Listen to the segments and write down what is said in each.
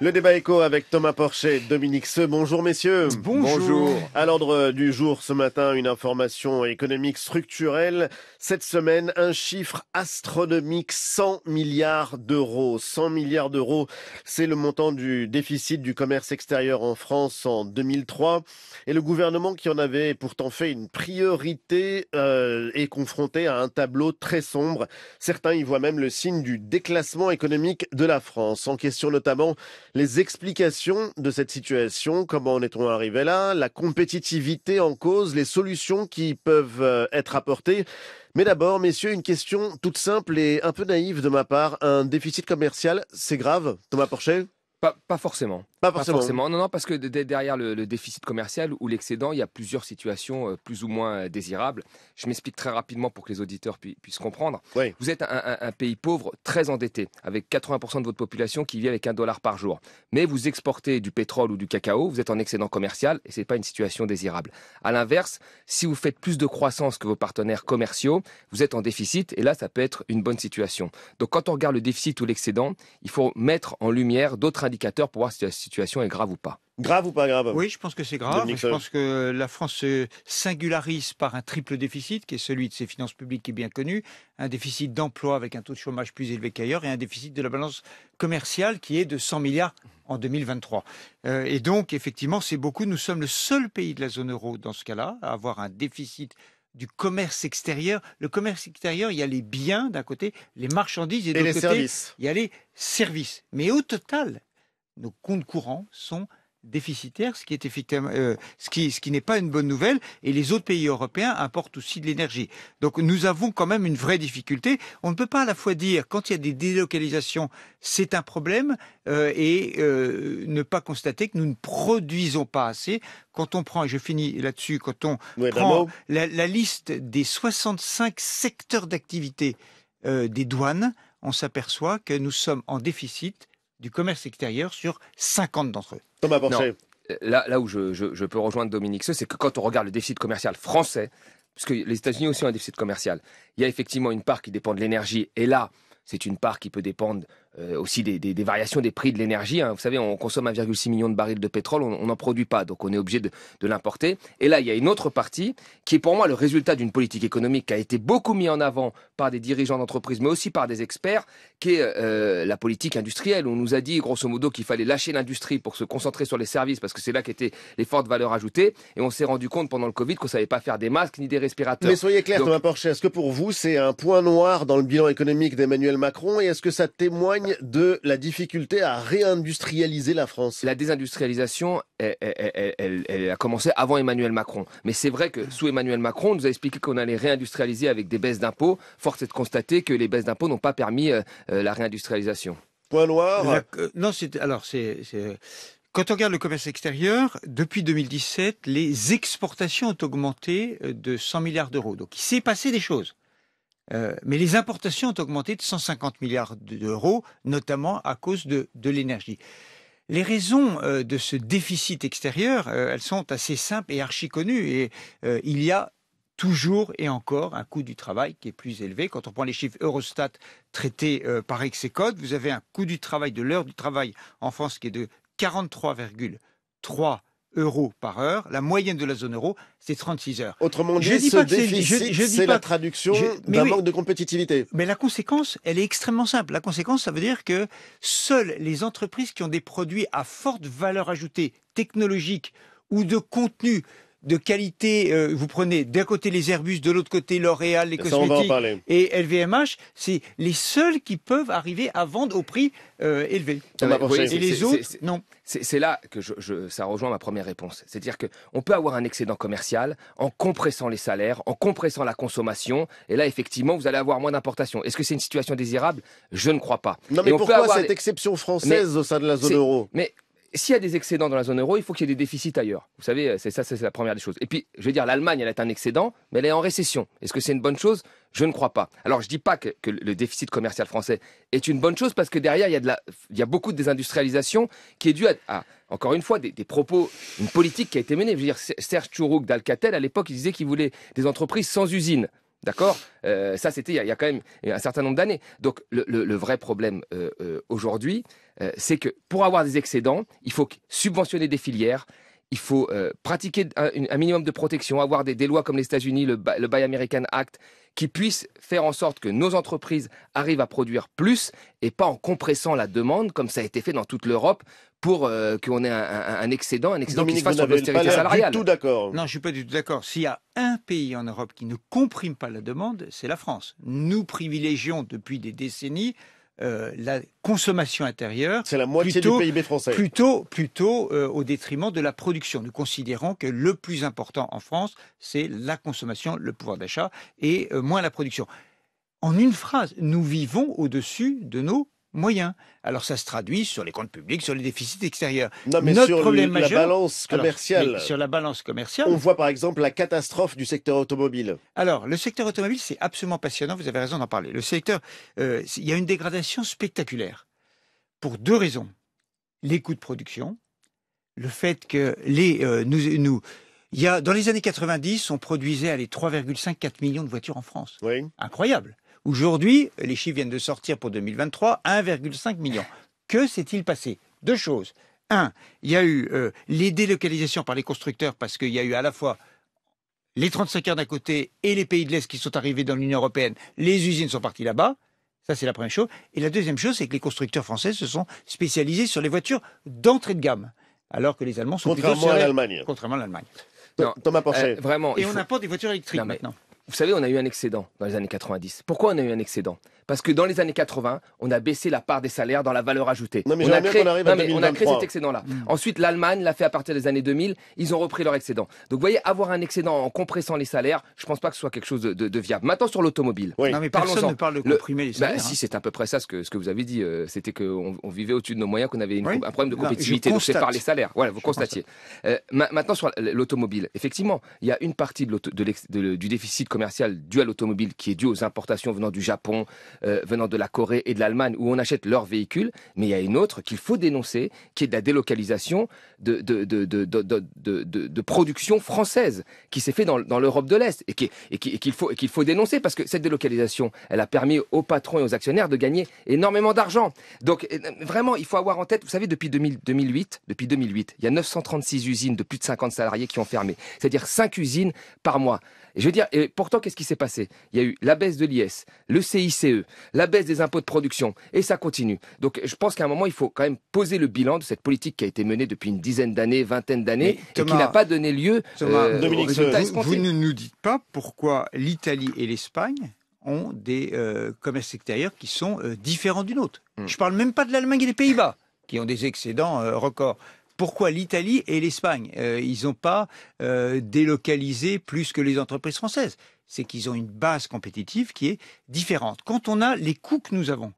Le débat écho avec Thomas Porcher, Dominique Se. Bonjour messieurs. Bonjour. Bonjour. À l'ordre du jour ce matin, une information économique structurelle. Cette semaine, un chiffre astronomique 100 milliards d'euros. 100 milliards d'euros, c'est le montant du déficit du commerce extérieur en France en 2003 et le gouvernement qui en avait pourtant fait une priorité euh, est confronté à un tableau très sombre. Certains y voient même le signe du déclassement économique de la France. En question notamment les explications de cette situation, comment en est-on arrivé là, la compétitivité en cause, les solutions qui peuvent euh, être apportées. Mais d'abord, messieurs, une question toute simple et un peu naïve de ma part. Un déficit commercial, c'est grave, Thomas Porchet pas, pas forcément forcément. Non, non, parce que derrière le, déficit commercial ou l'excédent, il y a plusieurs situations euh, plus ou moins euh, désirables. Je m'explique très rapidement pour que les auditeurs puissent comprendre. Vous êtes un, pays pauvre, très endetté, avec 80% de votre population qui vit avec un dollar par jour. Mais vous exportez du pétrole ou du cacao, vous êtes en excédent commercial et ce n'est pas une situation désirable. À l'inverse, si vous faites plus de croissance que vos partenaires commerciaux, vous êtes en déficit et là, ça peut être une bonne situation. Donc quand on regarde le déficit ou l'excédent, il faut mettre en lumière d'autres indicateurs pour voir si la situation situation est grave ou pas. Grave ou pas grave Oui, je pense que c'est grave. Je pense que la France se singularise par un triple déficit, qui est celui de ses finances publiques qui est bien connu, un déficit d'emploi avec un taux de chômage plus élevé qu'ailleurs et un déficit de la balance commerciale qui est de 100 milliards en 2023. Euh, et donc, effectivement, c'est beaucoup. Nous sommes le seul pays de la zone euro dans ce cas-là à avoir un déficit du commerce extérieur. Le commerce extérieur, il y a les biens d'un côté, les marchandises et de l'autre côté, services. il y a les services. Mais au total, nos comptes courants sont déficitaires, ce qui est effectivement, euh, ce qui, n'est pas une bonne nouvelle. Et les autres pays européens importent aussi de l'énergie. Donc nous avons quand même une vraie difficulté. On ne peut pas à la fois dire quand il y a des délocalisations, c'est un problème, euh, et euh, ne pas constater que nous ne produisons pas assez. Quand on prend, et je finis là-dessus, quand on prend la, liste des 65 secteurs d'activité des douanes, on s'aperçoit que nous sommes en déficit du commerce extérieur sur 50 d'entre eux. Thomas Là, là où je, peux rejoindre Dominique c'est que quand on regarde le déficit commercial français, parce que les États-Unis aussi ont un déficit commercial, il y a effectivement une part qui dépend de l'énergie. Et là, c'est une part qui peut dépendre euh, aussi des, des, variations des prix de l'énergie. Hein. Vous savez, on consomme 1,6 million de barils de pétrole, on n'en produit pas, donc on est obligé de, de l'importer. Et là, il y a une autre partie qui est pour moi le résultat d'une politique économique qui a été beaucoup mise en avant par des dirigeants d'entreprise, mais aussi par des experts, qui est euh, la politique industrielle. On nous a dit, grosso modo, qu'il fallait lâcher l'industrie pour se concentrer sur les services, parce que c'est là qu'étaient les fortes valeurs ajoutées. Et on s'est rendu compte pendant le Covid qu'on savait pas faire des masques ni des respirateurs. Mais soyez clair, Thomas Porcher, est-ce que pour vous, c'est un point noir dans le bilan économique d'Emmanuel Macron Et est-ce que ça témoigne de la difficulté à réindustrialiser la France. La désindustrialisation, elle, a commencé avant Emmanuel Macron. Mais c'est vrai que ah. sous Emmanuel Macron, on nous a expliqué qu'on allait réindustrialiser avec des baisses d'impôts. Force est de constater que les baisses d'impôts n'ont pas permis euh, euh, la réindustrialisation. Point noir. non, c'est alors c'est quand on regarde le commerce extérieur, depuis 2017, les exportations ont augmenté euh, de 100 milliards d'euros. Donc il s'est passé des choses. Euh, mais les importations ont augmenté de 150 milliards d'euros, notamment à cause de, l'énergie. Les raisons euh, de ce déficit extérieur, euh, elles sont assez simples et archi connues. Et il y a toujours et encore un coût du travail qui est plus élevé. Quand on prend les chiffres Eurostat traités par Execode, vous avez un coût du travail, de l'heure du travail en France qui est de 43,3 euros par heure. La moyenne de la zone euro, c'est 36 heures. Autrement dit, ce déficit, c'est la traduction d'un manque de compétitivité. Mais la conséquence, elle est extrêmement simple. La conséquence, ça veut dire que seules les entreprises qui ont des produits à forte valeur ajoutée technologique ou de contenu de qualité, euh, vous prenez d'un côté les Airbus, de l'autre côté L'Oréal, les et et LVMH, c'est les seuls qui peuvent arriver à vendre au prix euh, élevé. et les autres, non. C'est là que ça rejoint ma première réponse. C'est-à-dire qu'on peut avoir un excédent commercial en compressant les salaires, en compressant la consommation, et là, effectivement, vous allez avoir moins d'importations. Est-ce que c'est une situation désirable Je ne crois pas. Non, mais pourquoi cette exception française au sein de la zone euro s'il y a des excédents dans la zone euro, il faut qu'il y ait des déficits ailleurs. Vous savez, euh, c'est ça, c'est la première des choses. Et puis, je veux dire, l'Allemagne, elle est un excédent, mais elle est en récession. Est-ce que c'est une bonne chose Je ne crois pas. Alors, je ne dis pas que, le déficit commercial français est une bonne chose parce que derrière, il y a, beaucoup de désindustrialisation qui est due à, encore une fois, des, propos, une politique qui a été menée. Je veux dire, Serge Tchourouk d'Alcatel, à l'époque, il disait qu'il voulait des entreprises sans usines. D'accord euh, Ça, c'était il, y, a, quand même un certain nombre d'années. Donc, le, vrai problème euh, euh, aujourd'hui, c'est que pour avoir des excédents, il faut subventionner des filières, il faut euh, pratiquer un, minimum de protection, avoir des, lois comme les États-Unis, le, Buy American Act, qui puissent faire en sorte que nos entreprises arrivent à produire plus et pas en compressant la demande, comme ça a été fait dans toute l'Europe, pour euh, qu'on ait un, excédent, un excédent qui se fasse sur l'austérité salariale. tout d'accord. Non, je suis pas du tout d'accord. S'il y a un pays en Europe qui ne comprime pas la demande, c'est la France. Nous privilégions depuis des décennies euh, la consommation intérieure. C'est la moitié plutôt, du PIB français. Plutôt, euh, au détriment de la production. Nous considérons que le plus important en France, c'est la consommation, le pouvoir d'achat et euh, moins la production. En une phrase, nous vivons au-dessus de nos moyen. Alors ça se traduit sur les comptes publics, sur les déficits extérieurs. Non, mais Notre sur la balance commerciale. sur la balance commerciale. On voit par exemple la catastrophe du secteur automobile. Alors, le secteur automobile, c'est absolument passionnant, vous avez raison d'en parler. Le secteur, euh, il y a une dégradation spectaculaire. Pour deux raisons. Les coûts de production, le fait que les, euh, nous, nous, il y a, dans les années 90, on produisait les 3,5-4 millions de voitures en France. Oui. Incroyable. Aujourd'hui, les chiffres viennent de sortir pour 2023, 1,5 million. Que s'est-il passé Deux choses. Un, il y a eu euh, les délocalisations par les constructeurs parce qu'il y a eu à la fois les 35 heures d'un côté et les pays de l'Est qui sont arrivés dans l'Union européenne. Les usines sont parties là-bas. Ça, c'est la première chose. Et la deuxième chose, c'est que les constructeurs français se sont spécialisés sur les voitures d'entrée de gamme, alors que les Allemands sont contrairement à l'Allemagne. Contrairement à l'Allemagne. Thomas euh, vraiment. Et on n'a apporte des voitures électriques maintenant. Vous savez, on a eu un excédent dans les années 90. Pourquoi on a eu un excédent Parce que dans les années 80, on a baissé la part des salaires dans la valeur ajoutée. on, a créé... cet excédent-là. Mm. Ensuite, l'Allemagne l'a fait à partir des années 2000. Ils ont repris leur excédent. Donc, vous voyez, avoir un excédent en compressant les salaires, je ne pense pas que ce soit quelque chose de, viable. Maintenant, sur l'automobile. Non, mais personne ne parle de comprimer les bah, salaires. Si, hein. c'est à peu près ça ce que, vous avez dit. Euh, c'était qu'on vivait au-dessus de nos moyens, qu'on avait un problème de compétitivité. donc, c'est par les salaires. Voilà, vous constatiez. Euh, maintenant, sur l'automobile. Effectivement, il y a une partie du déficit commercial due à l'automobile qui est dû aux importations venant du Japon, euh, venant de la Corée et de l'Allemagne où on achète leurs véhicules, mais il y a une autre qu'il faut dénoncer qui est de la délocalisation de, de, production française qui s'est fait dans, l'Europe de l'Est et qu'il qui, faut, faut dénoncer parce que cette délocalisation, elle a permis aux patrons et aux actionnaires de gagner énormément d'argent. Donc euh, vraiment, il faut avoir en tête, vous savez, depuis 2008, depuis 2008, il y a 936 usines de plus de 50 salariés qui ont fermé, c'est-à-dire 5 usines par mois. je veux dire, et pour pourtant, qu'est-ce qui s'est passé Il y a eu la baisse de l'IS, le CICE, la baisse des impôts de production, et ça continue. Donc je pense qu'à un moment, il faut quand même poser le bilan de cette politique qui a été menée depuis une dizaine d'années, vingtaine d'années, et qui n'a pas donné lieu Thomas, euh, Dominique, vous, ne nous dites pas pourquoi l'Italie et l'Espagne ont des euh, commerces extérieurs qui sont euh, différents du nôtre. Hmm. Je ne parle même pas de l'Allemagne et des Pays-Bas, qui ont des excédents records. Pourquoi l'Italie et l'Espagne Ils n'ont pas délocalisé plus que les entreprises françaises c'est qu'ils ont une base compétitive qui est différente. Quand on a les coûts que nous avons,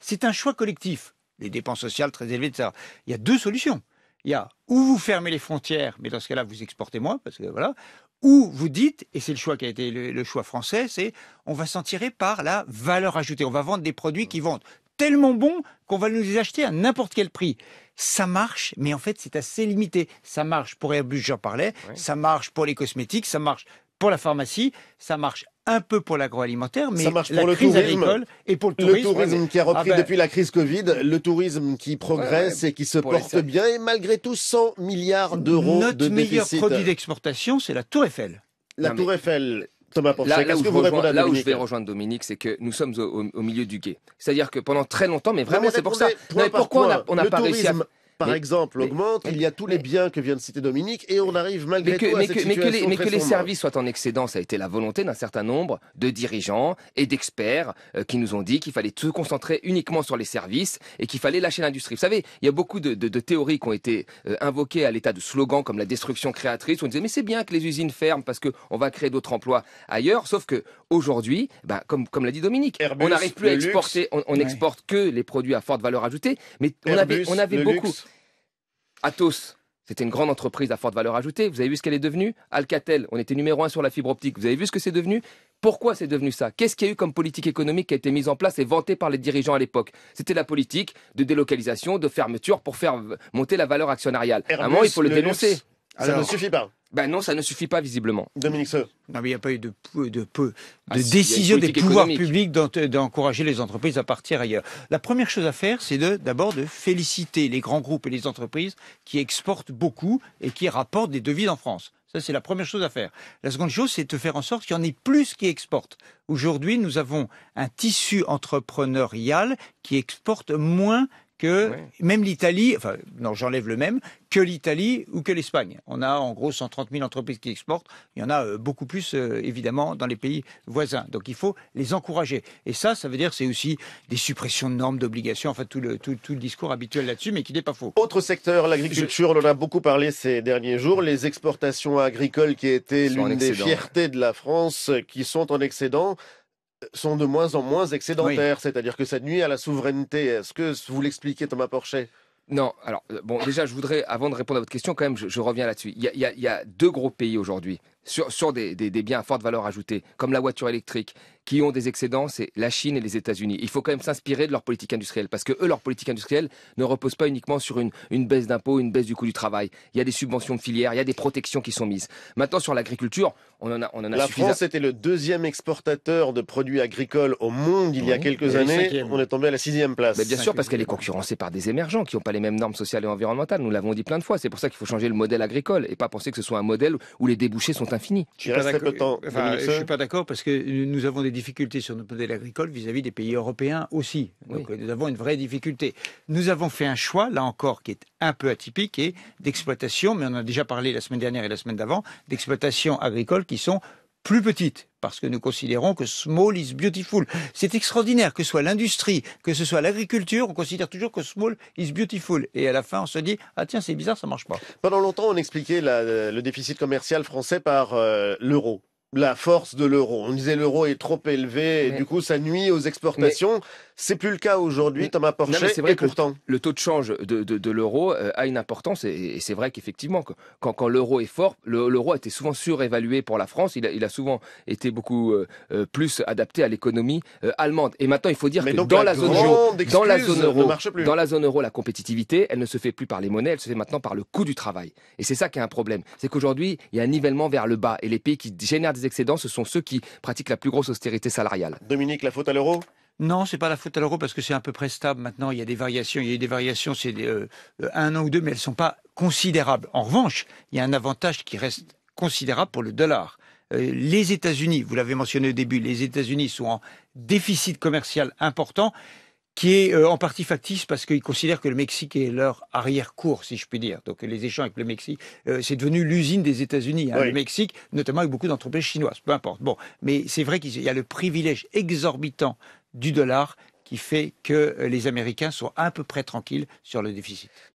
c'est un choix collectif. Les dépenses sociales très élevées, etc. Il y a deux solutions. Il y a ou vous fermez les frontières, mais dans ce cas-là, vous exportez moins, parce que voilà, ou vous dites, et c'est le choix qui a été le, choix français, c'est on va s'en tirer par la valeur ajoutée. On va vendre des produits qui vendent tellement bons qu'on va nous les acheter à n'importe quel prix. Ça marche, mais en fait, c'est assez limité. Ça marche pour Airbus, j'en parlais. Ça marche pour les cosmétiques. Ça marche pour la pharmacie, ça marche un peu pour l'agroalimentaire, mais ça marche la pour crise agricole et pour le tourisme. Le tourisme qui a ah repris ben. depuis la crise Covid, le tourisme qui progresse et qui se porte bien, et malgré tout, 100 milliards d'euros de déficit. Notre meilleur produit d'exportation, c'est la Tour Eiffel. La Tour Eiffel, Thomas Porcher, là, là, où, que vous je vais rejoindre Dominique, c'est que nous sommes au, milieu du guet. C'est-à-dire que pendant très longtemps, mais vraiment, c'est pour ça. mais pourquoi on n'a pas réussi à par exemple, augmente. il y a tous les biens que vient de citer Dominique et on arrive malgré tout à cette situation que Mais que les services soient en excédent, ça a été la volonté d'un certain nombre de dirigeants et d'experts euh, qui nous ont dit qu'il fallait se concentrer uniquement sur les services et qu'il fallait lâcher l'industrie. Vous savez, il y a beaucoup de, théories qui ont été euh, invoquées à l'état de slogan comme la destruction créatrice. On disait mais c'est bien que les usines ferment parce qu'on va créer d'autres emplois ailleurs. Sauf que aujourd'hui, bah, comme, comme l'a dit Dominique, on n'arrive plus à exporter. On, exporte que les produits à forte valeur ajoutée. Mais on avait, on avait beaucoup. Atos, c'était une grande entreprise à forte valeur ajoutée. Vous avez vu ce qu'elle est devenue Alcatel, on était numéro un sur la fibre optique. Vous avez vu ce que c'est devenu Pourquoi c'est devenu ça Qu'est-ce qu'il y a eu comme politique économique qui a été mise en place et vantée par les dirigeants à l'époque C'était la politique de délocalisation, de fermeture pour faire monter la valeur actionnariale. à un moment, il faut le, dénoncer ça ne suffit pas. Ben non, ça ne suffit pas visiblement. Dominique Seux. Non, mais il n'y a pas eu de, de, ah, de, décision des pouvoirs publics d'encourager les entreprises à partir ailleurs. La première chose à faire, c'est d'abord de, de, féliciter les grands groupes et les entreprises qui exportent beaucoup et qui rapportent des devises en France. Ça, c'est la première chose à faire. La seconde chose, c'est de faire en sorte qu'il y en ait plus qui exportent. Aujourd'hui, nous avons un tissu entrepreneurial qui exporte moins même l'Italie, enfin non, j'enlève le même, que l'Italie ou que l'Espagne. On a en gros 130 000 entreprises qui exportent. Il y en a euh, beaucoup plus euh, évidemment dans les pays voisins. Donc il faut les encourager. Et ça, ça veut dire c'est aussi des suppressions de normes, d'obligations, enfin tout le, discours habituel là-dessus, mais qui n'est pas faux. Autre secteur, l'agriculture, on en a beaucoup parlé ces derniers jours. Les exportations agricoles qui étaient l'une des fiertés de la France, qui sont en excédent sont de moins en moins excédentaires, c'est-à-dire que ça nuit à la souveraineté. Est-ce que vous l'expliquez, Thomas Porchet non, alors euh, bon, déjà, je voudrais, avant de répondre à votre question, quand même, je, reviens là-dessus. il y, a deux gros pays aujourd'hui sur, des, biens à forte valeur ajoutée, comme la voiture électrique, qui ont des excédents, c'est la Chine et les États-Unis. Il faut quand même s'inspirer de leur politique industrielle, parce que eux, leur politique industrielle ne repose pas uniquement sur une, baisse d'impôts, une baisse du coût du travail. Il y a des subventions de filières, il y a des protections qui sont mises. Maintenant, sur l'agriculture, on en a, on en a La France était le deuxième exportateur de produits agricoles au monde il y a quelques années. On est tombé à la sixième place. Mais bien sûr, parce qu'elle est concurrencée par des émergents qui n'ont pas les mêmes normes sociales et environnementales. Nous l'avons dit plein de fois. C'est pour ça qu'il faut changer le modèle agricole et pas penser que ce soit un modèle où les débouchés sont je ne suis, pas d'accord parce que nous avons des difficultés sur notre modèle agricole vis-à-vis des pays européens aussi. nous avons une vraie difficulté. Nous avons fait un choix, là encore, qui est un peu atypique et d'exploitation, mais on en a déjà parlé la semaine dernière et la semaine d'avant, d'exploitations agricoles qui sont plus petite, parce que nous considérons que small is beautiful. C'est extraordinaire que ce soit l'industrie, que ce soit l'agriculture, on considère toujours que small is beautiful. Et à la fin, on se dit, ah tiens, c'est bizarre, ça marche pas. Pendant longtemps, on expliquait le déficit commercial français par euh, l'euro la force de l'euro. On disait l'euro est trop élevé et du coup ça nuit aux exportations. C'est plus le cas aujourd'hui, Thomas Porcher. c'est vrai que pourtant. Le taux de change de, l'euro euh, a une importance et, c'est vrai qu'effectivement, quand, quand l'euro est fort, l'euro a été souvent surévalué pour la France. Il a, souvent été beaucoup euh, euh, plus adapté à l'économie allemande. Et maintenant, il faut dire que dans la, zone dans la zone euro, dans la zone euro, la compétitivité, elle ne se fait plus par les monnaies, elle se fait maintenant par le coût du travail. Et c'est ça qui est un problème. C'est qu'aujourd'hui, il y a un nivellement vers le bas et les pays qui génèrent des excédents, ce sont ceux qui pratiquent la plus grosse austérité salariale. Dominique, la faute à l'euro non, c'est pas la faute à l'euro parce que c'est un peu près stable maintenant. Il y a des variations, il y a eu des variations, c'est euh, euh, un an ou deux, mais elles ne sont pas considérables. En revanche, il y a un avantage qui reste considérable pour le dollar. Euh, les États-Unis, vous l'avez mentionné au début, les États-Unis sont en déficit commercial important qui est en partie factice parce qu'ils considèrent que le Mexique est leur arrière-cour, si je puis dire. Donc les échanges avec le Mexique, c'est devenu l'usine des États-Unis, hein. le Mexique, notamment avec beaucoup d'entreprises chinoises, peu importe. Bon, mais c'est vrai qu'il y a le privilège exorbitant du dollar qui fait que euh, les Américains sont à peu près tranquilles sur le déficit.